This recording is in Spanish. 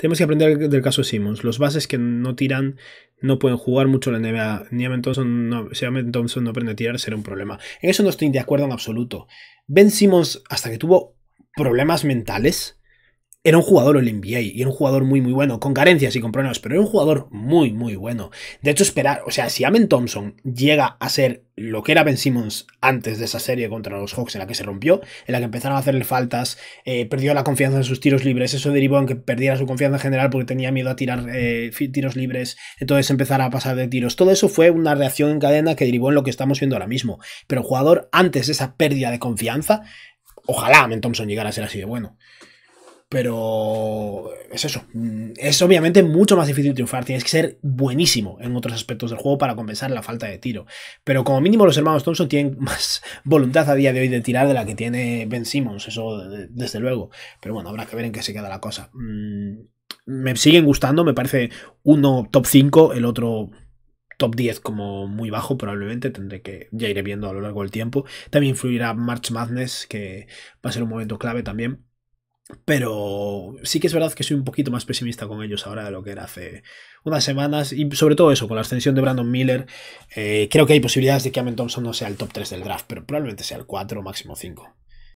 Tenemos que aprender del caso de Simmons. Los bases que no tiran no pueden jugar mucho la NBA. Thompson si Amen Thompson no aprende a tirar, será un problema. En eso no estoy de acuerdo en absoluto. Ben Simmons, hasta que tuvo problemas mentales, era un jugador el NBA y era un jugador muy, muy bueno, con carencias y con problemas, pero era un jugador muy, muy bueno. De hecho, esperar, o sea, si Amen Thompson llega a ser lo que era Ben Simmons antes de esa serie contra los Hawks en la que se rompió, en la que empezaron a hacerle faltas, eh, perdió la confianza en sus tiros libres, eso derivó en que perdiera su confianza en general porque tenía miedo a tirar eh, tiros libres, entonces empezara a pasar de tiros. Todo eso fue una reacción en cadena que derivó en lo que estamos viendo ahora mismo. Pero el jugador, antes de esa pérdida de confianza, ojalá Amen Thompson llegara a ser así de bueno. Pero es eso. Mm, es obviamente mucho más difícil triunfar. Tienes que ser buenísimo en otros aspectos del juego para compensar la falta de tiro. Pero como mínimo los hermanos Thompson tienen más voluntad a día de hoy de tirar de la que tiene Ben Simmons. Eso desde luego. Pero bueno, habrá que ver en qué se queda la cosa. Mm, me siguen gustando. Me parece uno top 5, el otro top 10 como muy bajo probablemente, tendré que, ya iré viendo a lo largo del tiempo. También influirá March Madness, que va a ser un momento clave también. Pero sí que es verdad que soy un poquito más pesimista con ellos ahora de lo que era hace unas semanas. Y sobre todo eso, con la ascensión de Brandon Miller, eh, creo que hay posibilidades de que Amen Thompson no sea el top 3 del draft, pero probablemente sea el 4 o máximo 5.